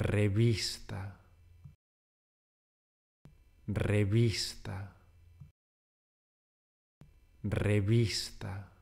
revista, revista, revista.